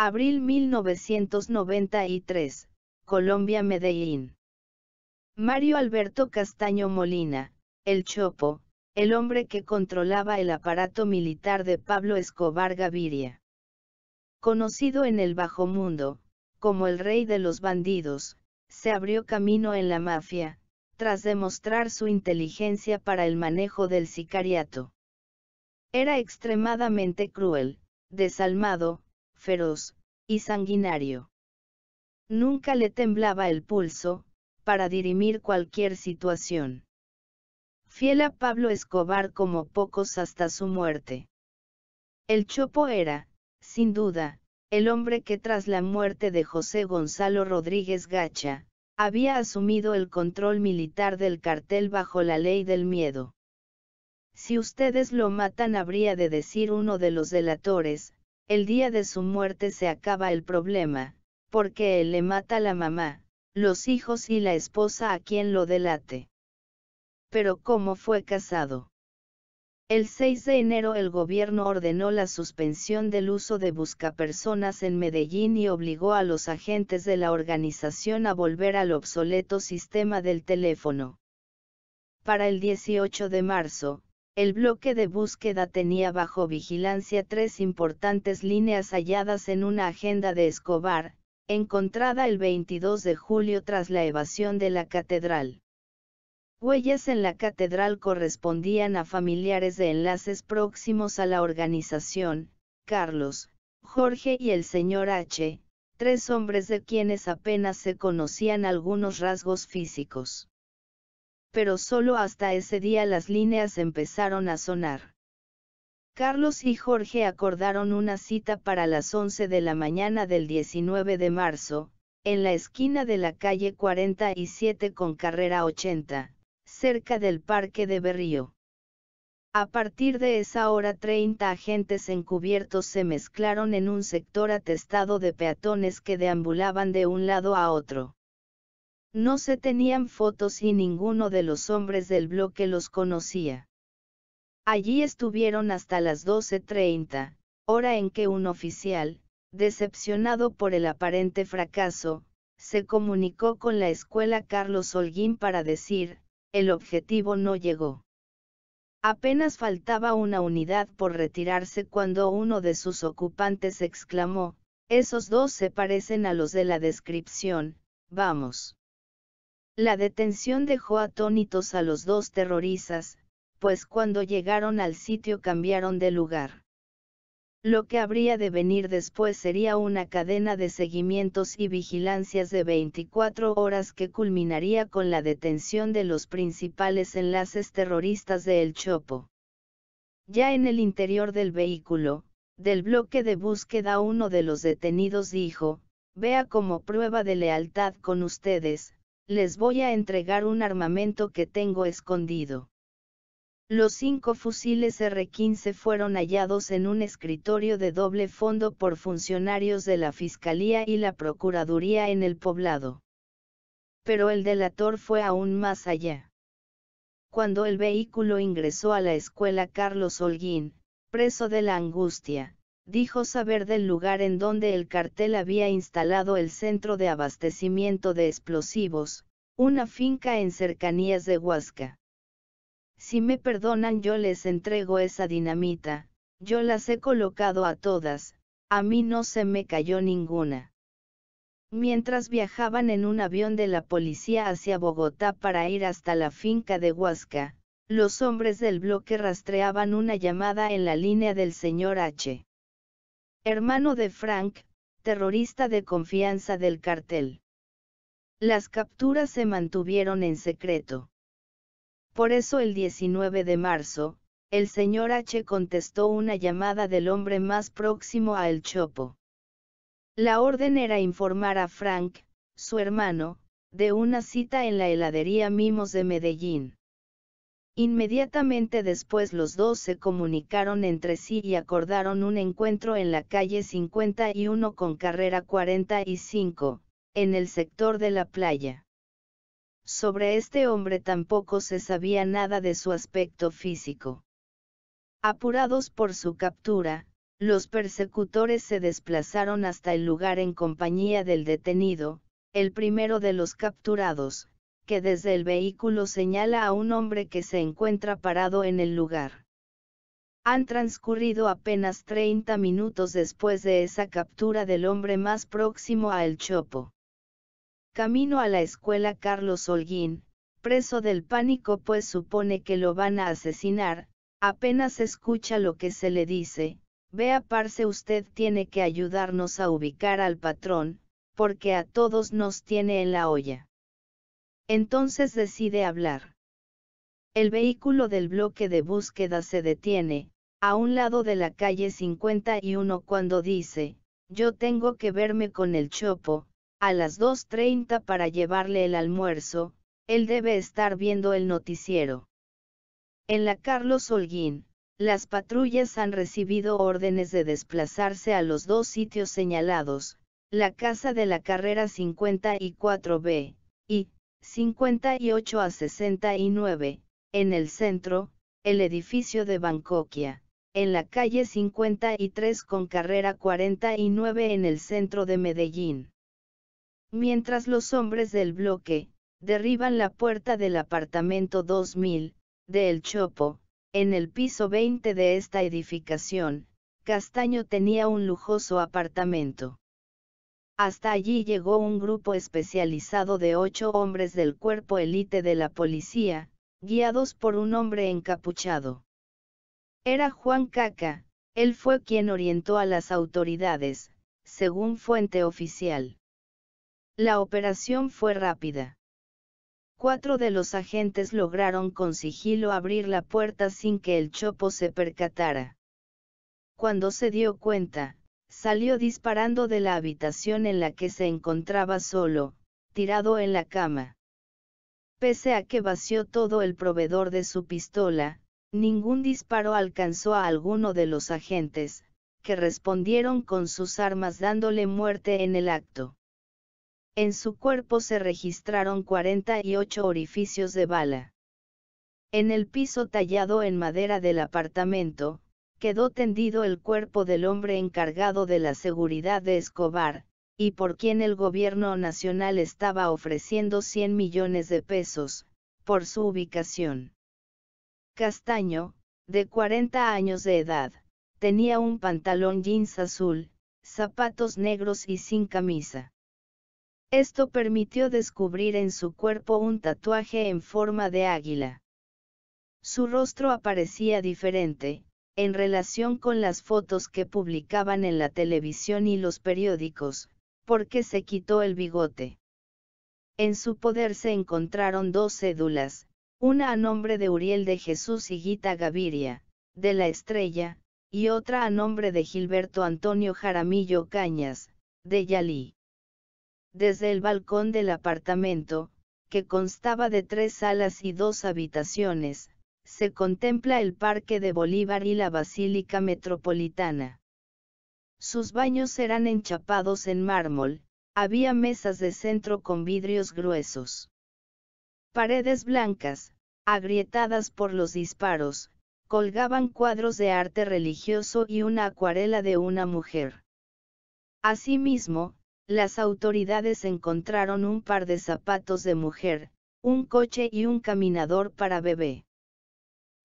Abril 1993, Colombia Medellín. Mario Alberto Castaño Molina, el Chopo, el hombre que controlaba el aparato militar de Pablo Escobar Gaviria. Conocido en el bajo mundo, como el rey de los bandidos, se abrió camino en la mafia, tras demostrar su inteligencia para el manejo del sicariato. Era extremadamente cruel, desalmado, feroz, y sanguinario. Nunca le temblaba el pulso, para dirimir cualquier situación. Fiel a Pablo Escobar como pocos hasta su muerte. El Chopo era, sin duda, el hombre que tras la muerte de José Gonzalo Rodríguez Gacha, había asumido el control militar del cartel bajo la ley del miedo. Si ustedes lo matan habría de decir uno de los delatores, el día de su muerte se acaba el problema, porque él le mata a la mamá, los hijos y la esposa a quien lo delate. Pero ¿cómo fue casado? El 6 de enero el gobierno ordenó la suspensión del uso de buscapersonas en Medellín y obligó a los agentes de la organización a volver al obsoleto sistema del teléfono. Para el 18 de marzo, el bloque de búsqueda tenía bajo vigilancia tres importantes líneas halladas en una agenda de Escobar, encontrada el 22 de julio tras la evasión de la catedral. Huellas en la catedral correspondían a familiares de enlaces próximos a la organización, Carlos, Jorge y el señor H., tres hombres de quienes apenas se conocían algunos rasgos físicos pero solo hasta ese día las líneas empezaron a sonar. Carlos y Jorge acordaron una cita para las 11 de la mañana del 19 de marzo, en la esquina de la calle 47 con carrera 80, cerca del Parque de Berrío. A partir de esa hora 30 agentes encubiertos se mezclaron en un sector atestado de peatones que deambulaban de un lado a otro. No se tenían fotos y ninguno de los hombres del bloque los conocía. Allí estuvieron hasta las 12.30, hora en que un oficial, decepcionado por el aparente fracaso, se comunicó con la escuela Carlos Holguín para decir, el objetivo no llegó. Apenas faltaba una unidad por retirarse cuando uno de sus ocupantes exclamó, esos dos se parecen a los de la descripción, vamos. La detención dejó atónitos a los dos terroristas, pues cuando llegaron al sitio cambiaron de lugar. Lo que habría de venir después sería una cadena de seguimientos y vigilancias de 24 horas que culminaría con la detención de los principales enlaces terroristas de El Chopo. Ya en el interior del vehículo, del bloque de búsqueda uno de los detenidos dijo, vea como prueba de lealtad con ustedes, les voy a entregar un armamento que tengo escondido. Los cinco fusiles R-15 fueron hallados en un escritorio de doble fondo por funcionarios de la Fiscalía y la Procuraduría en el poblado. Pero el delator fue aún más allá. Cuando el vehículo ingresó a la escuela Carlos Holguín, preso de la angustia, dijo saber del lugar en donde el cartel había instalado el centro de abastecimiento de explosivos, una finca en cercanías de Huasca. Si me perdonan yo les entrego esa dinamita, yo las he colocado a todas, a mí no se me cayó ninguna. Mientras viajaban en un avión de la policía hacia Bogotá para ir hasta la finca de Huasca, los hombres del bloque rastreaban una llamada en la línea del señor H hermano de Frank, terrorista de confianza del cartel. Las capturas se mantuvieron en secreto. Por eso el 19 de marzo, el señor H contestó una llamada del hombre más próximo a El Chopo. La orden era informar a Frank, su hermano, de una cita en la heladería Mimos de Medellín. Inmediatamente después los dos se comunicaron entre sí y acordaron un encuentro en la calle 51 con carrera 45, en el sector de la playa. Sobre este hombre tampoco se sabía nada de su aspecto físico. Apurados por su captura, los persecutores se desplazaron hasta el lugar en compañía del detenido, el primero de los capturados, que desde el vehículo señala a un hombre que se encuentra parado en el lugar. Han transcurrido apenas 30 minutos después de esa captura del hombre más próximo a El Chopo. Camino a la escuela Carlos Holguín, preso del pánico pues supone que lo van a asesinar, apenas escucha lo que se le dice, vea Parce usted tiene que ayudarnos a ubicar al patrón, porque a todos nos tiene en la olla. Entonces decide hablar. El vehículo del bloque de búsqueda se detiene, a un lado de la calle 51 cuando dice, yo tengo que verme con el chopo, a las 2.30 para llevarle el almuerzo, él debe estar viendo el noticiero. En la Carlos Holguín, las patrullas han recibido órdenes de desplazarse a los dos sitios señalados, la casa de la carrera 54B, y, 58 a 69, en el centro, el edificio de Bancoquia, en la calle 53 con carrera 49 en el centro de Medellín. Mientras los hombres del bloque, derriban la puerta del apartamento 2000, de El Chopo, en el piso 20 de esta edificación, Castaño tenía un lujoso apartamento. Hasta allí llegó un grupo especializado de ocho hombres del cuerpo élite de la policía, guiados por un hombre encapuchado. Era Juan Caca, él fue quien orientó a las autoridades, según fuente oficial. La operación fue rápida. Cuatro de los agentes lograron con sigilo abrir la puerta sin que el chopo se percatara. Cuando se dio cuenta, salió disparando de la habitación en la que se encontraba solo, tirado en la cama. Pese a que vació todo el proveedor de su pistola, ningún disparo alcanzó a alguno de los agentes, que respondieron con sus armas dándole muerte en el acto. En su cuerpo se registraron 48 orificios de bala. En el piso tallado en madera del apartamento, quedó tendido el cuerpo del hombre encargado de la seguridad de Escobar, y por quien el gobierno nacional estaba ofreciendo 100 millones de pesos, por su ubicación. Castaño, de 40 años de edad, tenía un pantalón jeans azul, zapatos negros y sin camisa. Esto permitió descubrir en su cuerpo un tatuaje en forma de águila. Su rostro aparecía diferente, en relación con las fotos que publicaban en la televisión y los periódicos, porque se quitó el bigote. En su poder se encontraron dos cédulas, una a nombre de Uriel de Jesús Guita Gaviria, de la Estrella, y otra a nombre de Gilberto Antonio Jaramillo Cañas, de Yalí. Desde el balcón del apartamento, que constaba de tres salas y dos habitaciones, se contempla el Parque de Bolívar y la Basílica Metropolitana. Sus baños eran enchapados en mármol, había mesas de centro con vidrios gruesos. Paredes blancas, agrietadas por los disparos, colgaban cuadros de arte religioso y una acuarela de una mujer. Asimismo, las autoridades encontraron un par de zapatos de mujer, un coche y un caminador para bebé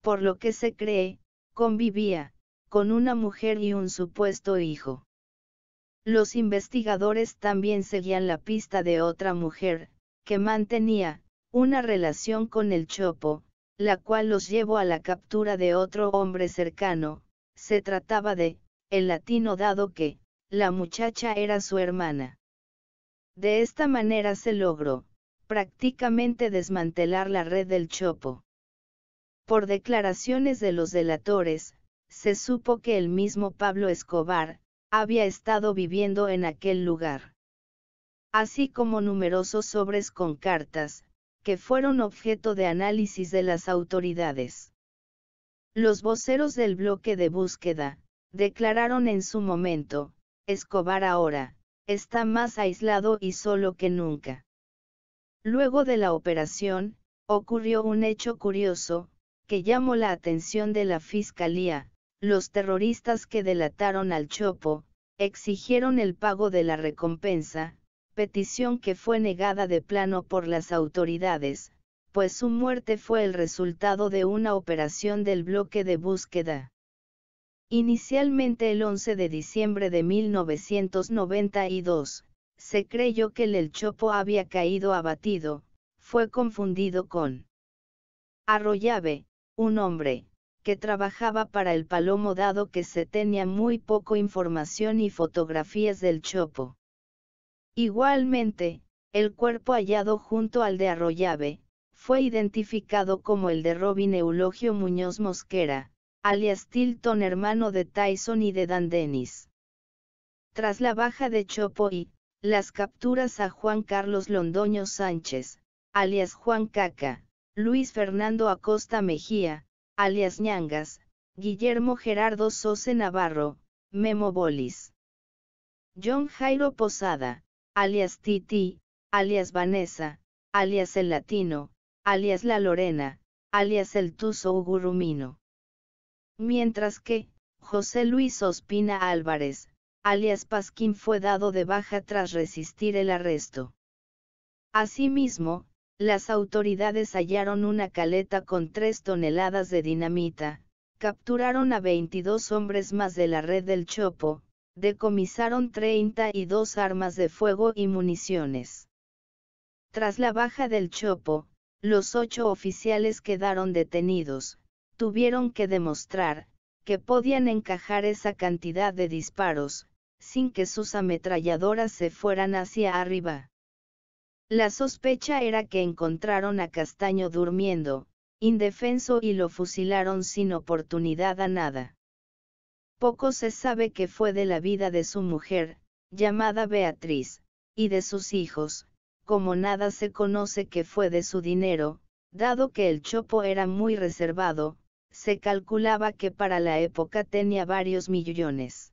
por lo que se cree, convivía, con una mujer y un supuesto hijo. Los investigadores también seguían la pista de otra mujer, que mantenía, una relación con el Chopo, la cual los llevó a la captura de otro hombre cercano, se trataba de, el latino dado que, la muchacha era su hermana. De esta manera se logró, prácticamente desmantelar la red del Chopo. Por declaraciones de los delatores, se supo que el mismo Pablo Escobar, había estado viviendo en aquel lugar. Así como numerosos sobres con cartas, que fueron objeto de análisis de las autoridades. Los voceros del bloque de búsqueda, declararon en su momento, Escobar ahora, está más aislado y solo que nunca. Luego de la operación, ocurrió un hecho curioso, que llamó la atención de la Fiscalía, los terroristas que delataron al Chopo, exigieron el pago de la recompensa, petición que fue negada de plano por las autoridades, pues su muerte fue el resultado de una operación del bloque de búsqueda. Inicialmente el 11 de diciembre de 1992, se creyó que el, el Chopo había caído abatido, fue confundido con Arroyave, un hombre, que trabajaba para el palomo dado que se tenía muy poco información y fotografías del chopo. Igualmente, el cuerpo hallado junto al de Arroyave, fue identificado como el de Robin Eulogio Muñoz Mosquera, alias Tilton hermano de Tyson y de Dan Dennis. Tras la baja de Chopo y, las capturas a Juan Carlos Londoño Sánchez, alias Juan Caca, Luis Fernando Acosta Mejía, alias Ñangas, Guillermo Gerardo Sose Navarro, Memo Bolis. John Jairo Posada, alias Titi, alias Vanessa, alias El Latino, alias La Lorena, alias El Tuso Ugurumino. Mientras que, José Luis Ospina Álvarez, alias Pasquín fue dado de baja tras resistir el arresto. Asimismo, las autoridades hallaron una caleta con tres toneladas de dinamita, capturaron a 22 hombres más de la red del Chopo, decomisaron 32 armas de fuego y municiones. Tras la baja del Chopo, los ocho oficiales quedaron detenidos, tuvieron que demostrar, que podían encajar esa cantidad de disparos, sin que sus ametralladoras se fueran hacia arriba. La sospecha era que encontraron a Castaño durmiendo, indefenso y lo fusilaron sin oportunidad a nada. Poco se sabe que fue de la vida de su mujer, llamada Beatriz, y de sus hijos, como nada se conoce que fue de su dinero, dado que el chopo era muy reservado, se calculaba que para la época tenía varios millones.